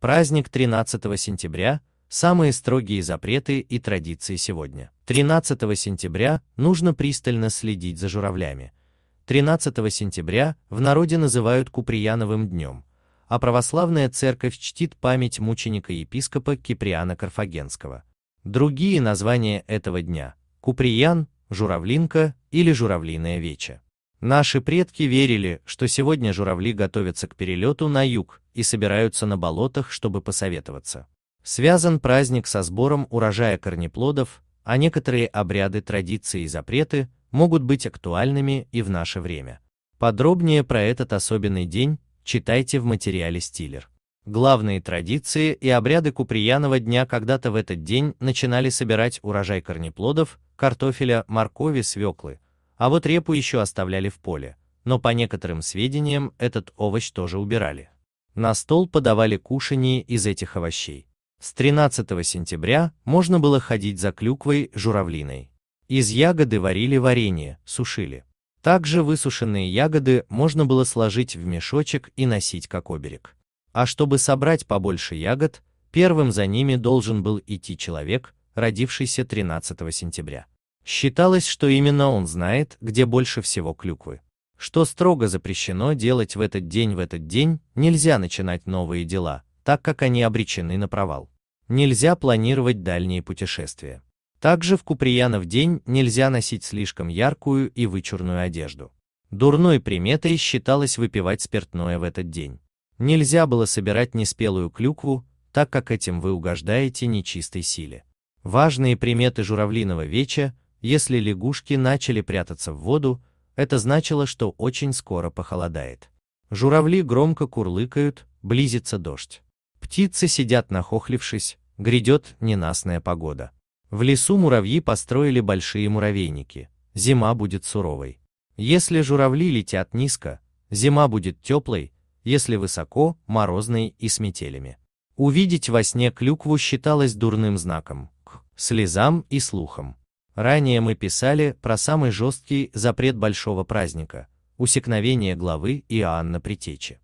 Праздник 13 сентября – самые строгие запреты и традиции сегодня. 13 сентября нужно пристально следить за журавлями. 13 сентября в народе называют Куприяновым днем, а православная церковь чтит память мученика-епископа Киприана Карфагенского. Другие названия этого дня – Куприян, Журавлинка или Журавлиная веча. Наши предки верили, что сегодня журавли готовятся к перелету на юг и собираются на болотах, чтобы посоветоваться. Связан праздник со сбором урожая корнеплодов, а некоторые обряды, традиции и запреты могут быть актуальными и в наше время. Подробнее про этот особенный день читайте в материале «Стиллер». Главные традиции и обряды Куприянова дня когда-то в этот день начинали собирать урожай корнеплодов, картофеля, моркови, свеклы – а вот репу еще оставляли в поле, но по некоторым сведениям этот овощ тоже убирали. На стол подавали кушанье из этих овощей. С 13 сентября можно было ходить за клюквой, журавлиной. Из ягоды варили варенье, сушили. Также высушенные ягоды можно было сложить в мешочек и носить как оберег. А чтобы собрать побольше ягод, первым за ними должен был идти человек, родившийся 13 сентября. Считалось, что именно он знает, где больше всего клюквы. Что строго запрещено делать в этот день в этот день, нельзя начинать новые дела, так как они обречены на провал. Нельзя планировать дальние путешествия. Также в Куприянов день нельзя носить слишком яркую и вычурную одежду. Дурной приметой считалось выпивать спиртное в этот день. Нельзя было собирать неспелую клюкву, так как этим вы угождаете нечистой силе. Важные приметы журавлиного веча если лягушки начали прятаться в воду, это значило, что очень скоро похолодает. Журавли громко курлыкают, близится дождь. Птицы сидят нахохлившись, грядет ненастная погода. В лесу муравьи построили большие муравейники, зима будет суровой. Если журавли летят низко, зима будет теплой, если высоко, морозной и с метелями. Увидеть во сне клюкву считалось дурным знаком к слезам и слухам. Ранее мы писали про самый жесткий запрет большого праздника – усекновение главы Иоанна Притечи.